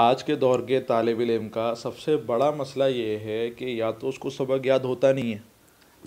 आज के दौर के तालब इम का सबसे बड़ा मसला ये है कि या तो उसको सबक याद होता नहीं है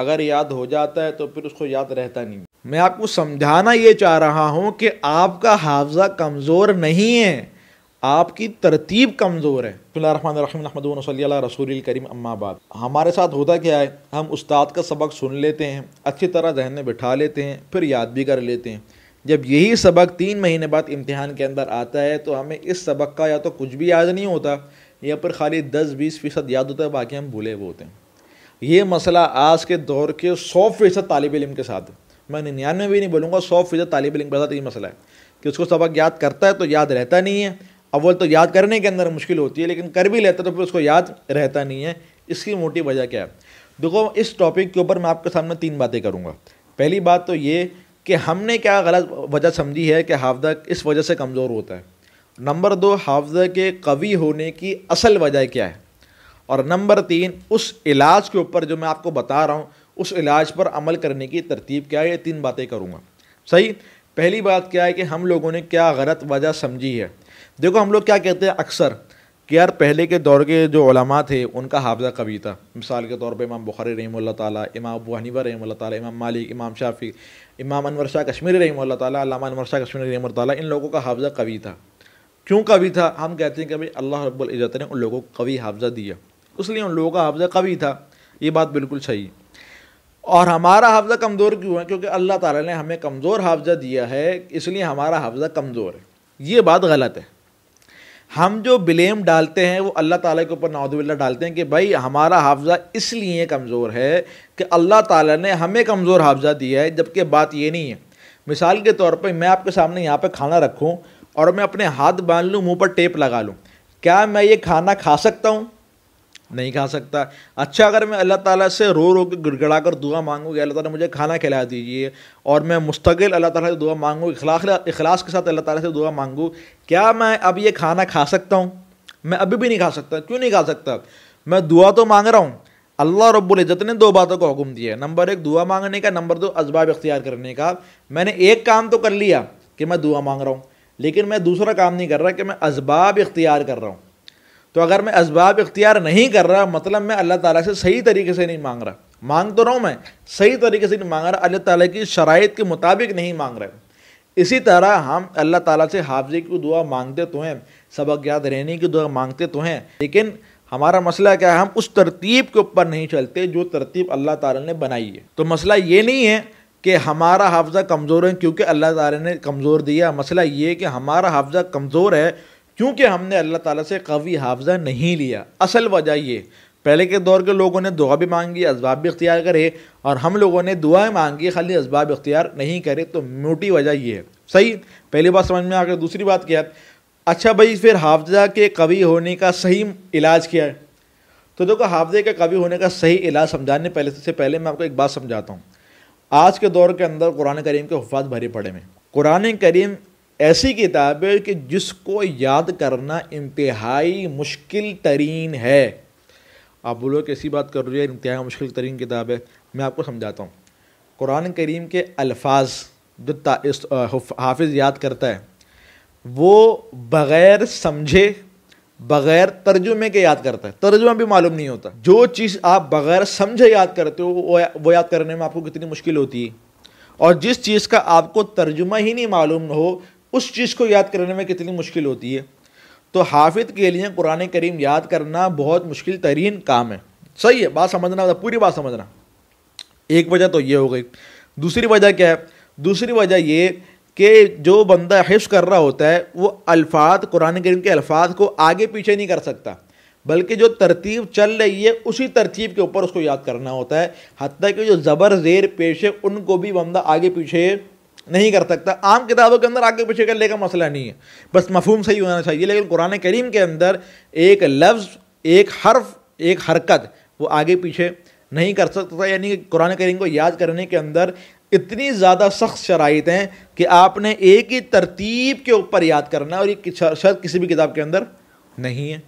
अगर याद हो जाता है तो फिर उसको याद रहता नहीं मैं आपको समझाना ये चाह रहा हूँ कि आपका हाफजा कमज़ोर नहीं है आपकी तरतीब कमज़ोर है रसूल करीम अम्माबाद हमारे साथ होता क्या है हम उस्ताद का सबक सुन लेते हैं अच्छी तरह जहन में बिठा लेते हैं फिर याद भी कर लेते हैं जब यही सबक तीन महीने बाद इम्तिहान के अंदर आता है तो हमें इस सबक का या तो कुछ भी याद नहीं होता या पर खाली दस बीस फ़ीसद याद होता है बाकी हम भूले हुए होते हैं ये मसला आज के दौर के सौ फ़ीसद तालब इलम के साथ मैं निन्यानवे भी नहीं बोलूँगा सौ फ़ीसद तालब इलम के साथ ये मसला है कि उसको सबक याद करता है तो याद रहता नहीं है अव्वल तो याद करने के अंदर मुश्किल होती है लेकिन कर भी लेता तो फिर उसको याद रहता नहीं है इसकी मोटी वजह क्या है देखो इस टॉपिक के ऊपर मैं आपके सामने तीन बातें करूँगा पहली बात तो ये कि हमने क्या गलत वजह समझी है कि हाफजा इस वजह से कमज़ोर होता है नंबर दो हाफजा के कवी होने की असल वजह क्या है और नंबर तीन उस इलाज के ऊपर जो मैं आपको बता रहा हूँ उस इलाज पर अमल करने की तरतीब क्या है ये तीन बातें करूँगा सही पहली बात क्या है कि हम लोगों ने क्या गलत वजह समझी है देखो हम लोग क्या कहते हैं अक्सर कि यार पहले के दौर के जो ओलमा थे उनका हाफजा कभी था मिसाल के तौर पर इमाम बुखारी रही ताली इमाम अबू हनीबा रही ताली इमाम मालिक इमाम शाफी इमाम अनवर शाह कश्मीरी रही तालीमा अनवर शाह कश्मीरी रही इन लोगों का हाफजा कभी था क्यों कवि था हम कहते हैं कि भाई अल्लाह रब्बुल इज़्ज़त ने उन लोगों को कवि हाफजा दिया इसलिए उन लोगों का हाफजा कवि था ये बात बिल्कुल सही और हमारा हाफजा कमज़ोर क्यों है क्योंकि अल्लाह ताला ने हमें कमज़ोर हाफजा दिया है इसलिए हमारा हाफजा कमज़ोर है ये बात गलत है हम जो ब्लेम डालते हैं वो अल्लाह ताला के ऊपर नाउदबिल्ला डालते हैं कि भाई हमारा हाफजा इसलिए कमज़ोर है कि अल्लाह ताला ने हमें कमज़ोर हाफजा दिया है जबकि बात ये नहीं है मिसाल के तौर पे मैं आपके सामने यहाँ पे खाना रखूँ और मैं अपने हाथ बांध लूँ मुँह पर टेप लगा लूँ क्या मैं ये खाना खा सकता हूँ नहीं खा सकता अच्छा अगर मैं अल्लाह ताला से रो रो के गिड़गड़ा कर दुआ मांगूँ कि अल्लाह ताला मुझे खाना खिला दीजिए और मैं मुस्तकिल अल्लाह ताला से दुआ मांगूँ इखलास इखलास के साथ अल्लाह ताला से दुआ मांगूँ क्या मैं अब ये खाना खा सकता हूँ मैं अभी भी नहीं खा सकता क्यों नहीं खा सकता मैं दुआ तो मांग रहा हूँ अल्लाह रब्बुल इज़्ज़त ने दो बातों को हुक्म दिया है नंबर एक दुआ मांगने का नंबर दो इसबाब इख्तियार करने का मैंने एक काम तो कर लिया कि मैं दुआ मांग रहा हूँ लेकिन मैं दूसरा काम नहीं कर रहा कि मैं इसबाब इख्तियार कर रहा हूँ तो अगर मैं इसबाब इख्तियार नहीं कर रहा मतलब मैं अल्लाह ताला से सही तरीके से नहीं मांग रहा मांग तो रहा हूँ मैं सही तरीके से नहीं मांग रहा अल्लाह ताला की शराइ के मुताबिक नहीं मांग रहे इसी तरह हम अल्लाह ताला से हाफजे की दुआ मांगते तो हैं सबक याद रहने की दुआ मांगते तो हैं लेकिन हमारा मसला क्या है हम उस तरतीब के ऊपर नहीं चलते जो तरतीब अल्लाह ताला ने बनाई है तो मसला ये नहीं है कि हमारा हाफजा कमज़ोर है क्योंकि अल्लाह ताला ने कमज़ोर दिया मसला ये कि हमारा हाफजा कमज़ोर है क्योंकि हमने अल्लाह ताला से कवी हाफजा नहीं लिया असल वजह ये पहले के दौर के लोगों ने दुआ भी मांगी इसबाब भी इख्तियार करे और हम लोगों ने दुआएं मांगी खाली इसबाब इख्तियार नहीं करे तो मोटी वजह ये है सही पहली बात समझ में आकर दूसरी बात क्या अच्छा भाई फिर हाफजा के कवि होने का सही इलाज क्या है तो देखो हाफजे के कवि होने का सही इलाज समझाने पहले से पहले मैं आपको एक बात समझाता हूँ आज के दौर के अंदर कुरान करीम के हफात भरे पड़े में कुरान करीम ऐसी किताब है कि जिसको याद करना इंतहाई मुश्किल तरीन है आप बोलो कैसी बात कर रही है इंतहा मुश्किल तरीन किताब है मैं आपको समझाता हूँ कुरान करीम के अल्फाज जो हाफिज़ याद करता है वो बग़ैर समझे बग़ैर तर्जुमे के याद करता है तर्जुमा भी मालूम नहीं होता जो चीज़ आप बग़ैर समझे याद करते हो वो याद करने में आपको कितनी मुश्किल होती है और जिस चीज़ का आपको तर्जुमा ही नहीं मालूम हो उस चीज़ को याद करने में कितनी मुश्किल होती है तो हाफिज के लिए कुरान करीम याद करना बहुत मुश्किल तरीन काम है सही है बात समझना होता पूरी बात समझना एक वजह तो ये हो गई दूसरी वजह क्या है दूसरी वजह ये कि जो बंदा हिफ्स कर रहा होता है वो अल्फात कुरान करीम के अल्फात को आगे पीछे नहीं कर सकता बल्कि जो तरतीब चल रही है उसी तरतीब के ऊपर उसको याद करना होता है हती कि जो ज़बर ज़ेर पेश है उनको भी बंदा आगे पीछे नहीं कर सकता आम किताबों के अंदर आगे पीछे करने का मसला नहीं है बस मफहूम सही होना चाहिए लेकिन कुरान करीम के अंदर एक लफ्ज़ एक हर्फ एक हरकत वो आगे पीछे नहीं कर सकता यानी कि कुरान करीम को याद करने के अंदर इतनी ज़्यादा सख्त शराइत हैं कि आपने एक ही तरतीब के ऊपर याद करना है और ये शर्त किसी भी किताब के अंदर नहीं है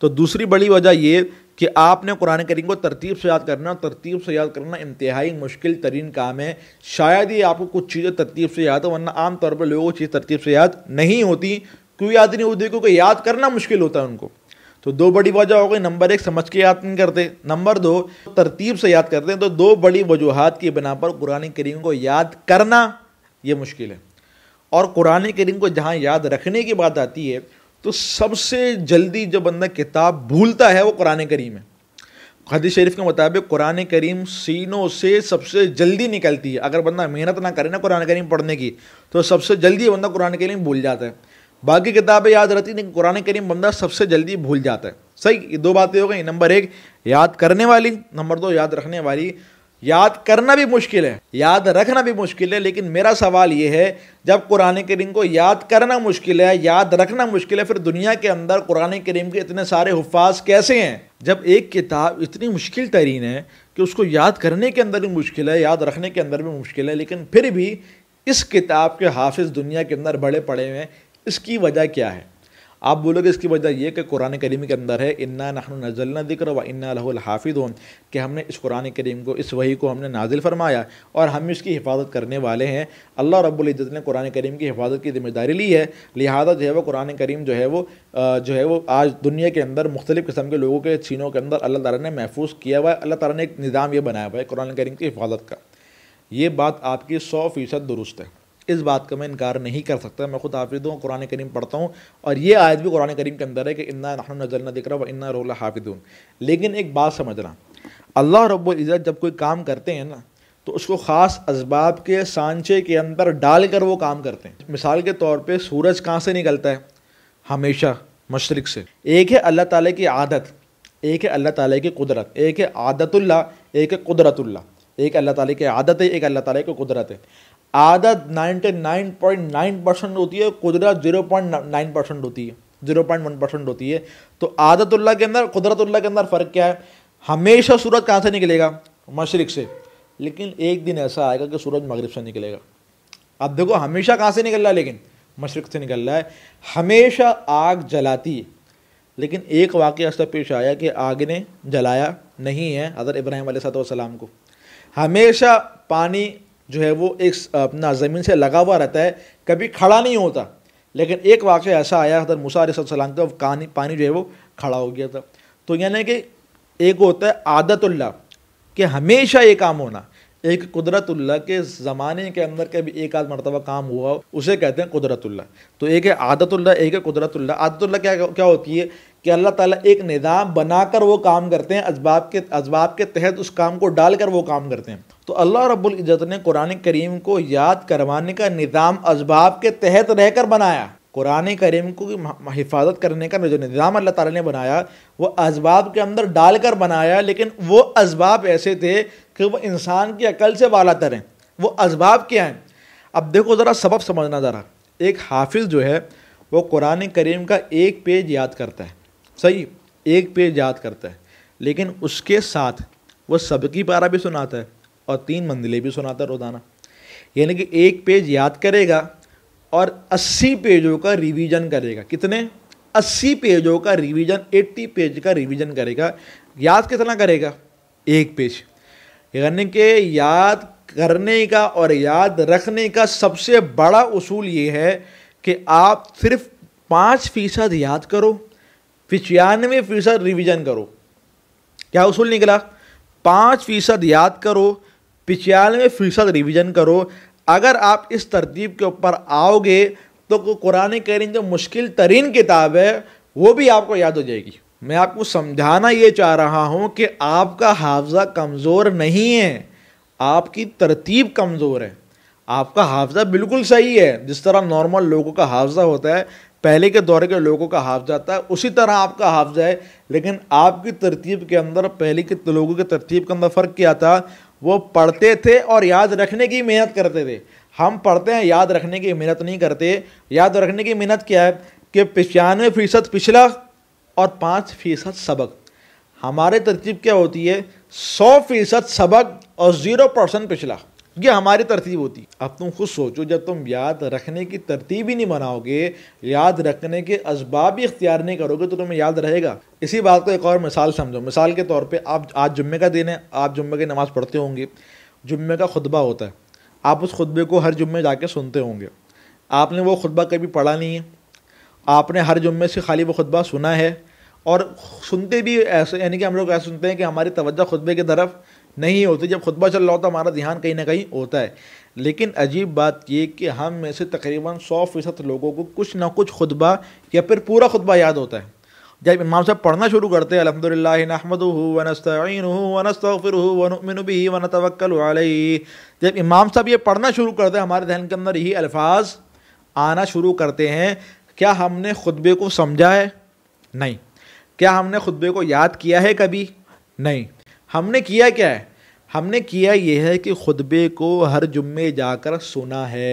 तो दूसरी बड़ी वजह ये कि आपने कुरान करीम को तरतीब से याद करना तरतीब से याद करना इंतहाई मुश्किल तरीन काम है शायद ही आपको कुछ चीज़ें तरतीब से याद हो वरना आमतौर पर लोगों को चीज़ तरतीब से याद नहीं होती क्यों याद नहीं होती क्योंकि याद करना मुश्किल होता है उनको तो दो बड़ी वजह हो गई नंबर एक समझ के याद नहीं करते नंबर दो तरतीब से याद करते हैं तो दो बड़ी वजूहत की बिना पर कुरान करीम को याद करना ये मुश्किल है और कुरान करीम को जहाँ याद रखने की बात आती है तो सबसे जल्दी जो बंदा किताब भूलता है वो कुरान करीम है हदीस शरीफ के मुताबिक कुरान करीम सीनों से सबसे जल्दी निकलती है अगर बंदा मेहनत ना करे ना कुरान करीम पढ़ने की तो सबसे जल्दी बंदा कुरान करीम भूल जाता है बाकी किताबें याद रहती लेकिन कुरान करीम बंदा सबसे जल्दी भूल जाता है सही ये दो बातें हो गई नंबर एक याद करने वाली नंबर दो याद रखने वाली याद करना भी मुश्किल है याद रखना भी मुश्किल है लेकिन मेरा सवाल ये है जब कुरान करीम को याद करना मुश्किल है याद रखना मुश्किल है फिर दुनिया के अंदर कुरान करीम के इतने सारे हफाज कैसे हैं जब एक किताब इतनी मुश्किल तरीन है कि उसको याद करने के अंदर भी मुश्किल है याद रखने के अंदर भी मुश्किल है लेकिन फिर भी इस किताब के हाफिज दुनिया के अंदर बड़े पड़े हुए हैं इसकी वजह क्या है आप बोलोगे इसकी वजह यह कि कुरान करीम के अंदर है इन्ना नखन नजलना दिक्र व इन्ना लहुलहाफिद हूँ कि हमने इस कुरान करीम को इस वही को हमने नाजिल फरमाया और हम इसकी हिफाजत करने वाले हैं अल्लाह रब्ज़त ने कुरान करीम की हिफाजत की जिम्मेदारी ली है लिहाजा जो है वो कुरान करीम जो है वो जो है वो आज दुनिया के अंदर मुख्तलिफ़ किस्म के लोगों के छीनों के अंदर अल्लाह तारा ने महफूज किया हुआ है अल्लाह तारा ने एक निज़ाम ये बनाया हुआ है कुरान करीम की हिफाजत का ये बात आपकी सौ फ़ीसद दुरुस्त है इस बात का मैं इनकार नहीं कर सकता मैं खुद हाफिज़ हूँ कुरान करीम पढ़ता हूँ और ये आयत भी कुरान करीम के अंदर है कि इन्ना नहन नजल दिख रहा व इन्ना रोला हाफिदून लेकिन एक बात समझना अल्लाह रब्ज़त जब कोई काम करते हैं ना तो उसको ख़ास इसबाब के सांचे के अंदर डाल कर वो काम करते हैं मिसाल के तौर पर सूरज कहाँ से निकलता है हमेशा मशरक़ से एक है अल्लाह ताली की आदत एक है अल्लाह ताली की कुदरत एक है आदतुल्ला एक है कुदरतुल्ला एक अल्लाह ताली की आदत है एक अल्लाह ताली की कुदरत है आदत 99.9 परसेंट होती है कुदरत 0.9 परसेंट होती है 0.1 परसेंट होती है तो आदतुल्ला के अंदर कुदरतुल्ला के अंदर फ़र्क क्या है हमेशा सूरज कहाँ से निकलेगा मशरक से लेकिन एक दिन ऐसा आएगा कि सूरज मगरब से निकलेगा अब देखो हमेशा कहाँ से निकल रहा है लेकिन मशरक से निकल रहा है हमेशा आग जलाती है लेकिन एक वाक़ ऐसा पेश आया कि आग ने जलाया नहीं है हज़रत इब्राहिम सलाम को हमेशा पानी जो है वो एक अपना ज़मीन से लगा हुआ रहता है कभी खड़ा नहीं होता लेकिन एक वाक़ ऐसा आया हजरत मूसा सलाम का कहानी पानी जो है वो खड़ा हो गया था तो यानी कि एक होता है आदतुल्ला कि हमेशा ये काम होना एक कुदरतुल्ला के ज़माने के अंदर कभी एक आध मरतबा काम हुआ उसे कहते हैं कुदरतुल्ला तो एक है आदतुल्ला एक है कुदरतुल्ला आदतुल्ला क्या क्या होती है कि अल्लाह ताला एक निज़ाम बनाकर वो काम करते हैं अजबाब के अजबाब के तहत उस काम को डालकर वो काम करते हैं तो अल्लाह रब्बुल इज़्ज़त ने कुरान करीम को याद करवाने का निज़ाम अजबाब के तहत रहकर बनाया कुरान करीम को हिफाजत करने का जो निज़ाम अल्लाह ताला ने बनाया वो अजबाब के अंदर डालकर बनाया लेकिन वो अजबाब ऐसे थे कि वह इंसान की अकल से वाला तर हैं वो अजबाब क्या हैं अब देखो ज़रा सबब समझना ज़रा एक हाफिज़ जो है वो कुरान करीम का एक पेज याद करता है सही एक पेज याद करता है लेकिन उसके साथ वो सबकी पारा भी सुनाता है और तीन मंजिलें भी सुनाता है रोज़ाना यानी कि एक पेज याद करेगा और अस्सी पेजों का रिवीजन करेगा कितने अस्सी पेजों का रिवीजन एट्टी पेज का रिवीजन करेगा याद कितना करेगा एक पेज यानी कि याद करने का और याद रखने का सबसे बड़ा उसूल ये है कि आप सिर्फ पाँच फ़ीसद याद करो छियानवे फीसद रिविज़न करो क्या उसूल निकला पाँच फीसद याद करो पिचानवे फीसद रिविज़न करो अगर आप इस तरतीब के ऊपर आओगे तो कुरान करीम जो मुश्किल तरीन किताब है वो भी आपको याद हो जाएगी मैं आपको समझाना ये चाह रहा हूँ कि आपका हाफजा कमज़ोर नहीं है आपकी तरतीब कमज़ोर है आपका हाफजा बिल्कुल सही है जिस तरह नॉर्मल लोगों का हाफजा होता है पहले के दौरे के लोगों का जाता है उसी तरह आपका हाफजा है लेकिन आपकी तरतीब के अंदर पहले के लोगों की तरतीब के अंदर फ़र्क क्या था वो पढ़ते थे और याद रखने की मेहनत करते थे हम पढ़ते हैं याद रखने की मेहनत नहीं करते याद रखने की मेहनत क्या है कि पचानवे फ़ीसद पिछला और पाँच फ़ीसद सबक हमारे तरतीब क्या होती है सौ फ़ीसद सबक और ज़ीरो परसेंट पिछला ये हमारी तरतीब होती अब तुम खुद सोचो जब तुम याद रखने की तरतीब ही नहीं बनाओगे याद रखने के इसबाब ही इख्तियार नहीं करोगे तो तुम्हें याद रहेगा इसी बात को एक और मिसाल समझो मिसाल के तौर पर आप आज जुम्मे का दिन है आप जुम्मे की नमाज़ पढ़ते होंगे जुम्मे का खुतबा होता है आप उस खुतबे को हर जुम्मे जाके सुनते होंगे आपने वो खुतबा कभी पढ़ा नहीं है आपने हर जुम्मे से खाली वो खुतबा सुना है और सुनते भी ऐसे यानी कि हम लोग ऐसे सुनते हैं कि हमारी तवज्जो खुतबे की तरफ नहीं होती जब खुतबा चल रहा होता हमारा ध्यान कहीं ना कहीं होता है लेकिन अजीब बात ये कि हम में से तकरीबन सौ फ़ीसद लोगों को कुछ ना कुछ खुतबा या फिर पूरा खुतबा याद होता है जब इमाम साहब पढ़ना शुरू करते हैं अलहमदिल्ला नहमद भी वन तवक्ल जब इमाम साहब ये पढ़ना शुरू करते हैं हमारे ध्यान के अंदर यही अल्फाज आना शुरू करते हैं क्या हमने खुतबे को समझा है नहीं क्या हमने खुतबे को याद किया है कभी नहीं हमने किया क्या है हमने किया यह है कि खुतबे को हर जुम्मे जाकर सुना है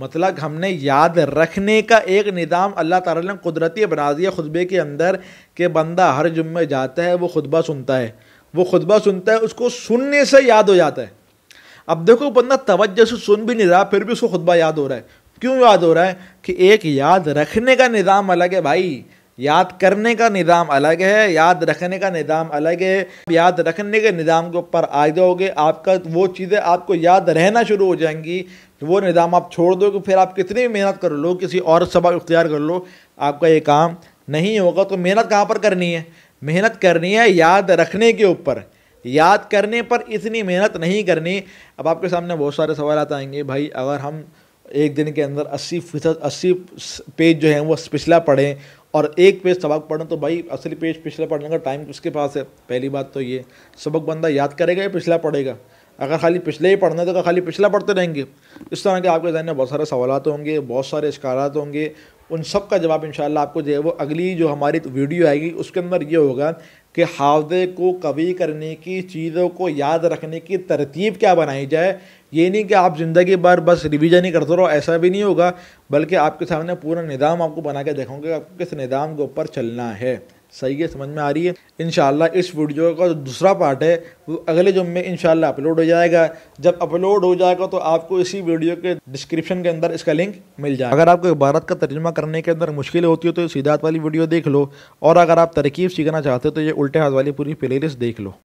मतलब हमने याद रखने का एक निदाम अल्लाह ताला ने कुदरती बना दिया खुतबे के अंदर कि बंदा हर जुम्मे जाता है वो खुतबा सुनता है वो खुतबा सुनता है उसको सुनने से याद हो जाता है अब देखो बंदा तवज्जो से सुन भी नहीं रहा फिर भी उसको खुतबा याद हो रहा है क्यों याद हो रहा है कि एक याद रखने का निज़ाम अलग है भाई याद करने का निज़ाम अलग है याद रखने का निदाम अलग है याद रखने के निज़ाम के ऊपर आ जाओगे आपका वो चीज़ें आपको याद रहना शुरू हो जाएंगी तो वो निज़ाम आप छोड़ दो फिर आप कितनी मेहनत कर लो किसी और सबक इख्तियार कर लो आपका ये काम नहीं होगा तो मेहनत कहाँ पर करनी है मेहनत करनी है याद रखने के ऊपर याद करने पर इतनी मेहनत नहीं करनी अब आपके सामने बहुत सारे सवाल आएंगे भाई अगर हम एक दिन के अंदर अस्सी फीसद अस्सी पेज जो है वो पिछला पढ़ें और एक पेज सबक पढ़ना तो भाई असली पेज पिछला पढ़ने का टाइम किसके पास है पहली बात तो ये सबक बंदा याद करेगा या पिछला पढ़ेगा अगर खाली पिछले ही पढ़ना है तो खाली पिछला पढ़ते रहेंगे इस तरह के आपके जहन में बहुत सारे सवाल होंगे बहुत सारे इश्कारात होंगे उन सब का जवाब इन आपको जो है वो अगली जो हमारी तो वीडियो आएगी उसके अंदर ये होगा कि हावदे को कवी करने की चीज़ों को याद रखने की तरतीब क्या बनाई जाए ये नहीं कि आप ज़िंदगी भर बस रिविज़न ही करते रहो ऐसा भी नहीं होगा बल्कि आपके सामने पूरा निज़ाम आपको बना के देखोगे आपको किस निज़ाम के ऊपर चलना है सही है समझ में आ रही है इन इस वीडियो का जो दूसरा पार्ट है वो अगले जुम्मे इन अपलोड हो जाएगा जब अपलोड हो जाएगा तो आपको इसी वीडियो के डिस्क्रिप्शन के अंदर इसका लिंक मिल जाएगा अगर आपको इबारत का तर्जमा करने के अंदर मुश्किल होती हो तो सीधात वाली वीडियो देख लो और अगर आप तरकीब सीखना चाहते हो तो ये उल्टे हाथ वाली पूरी प्ले देख लो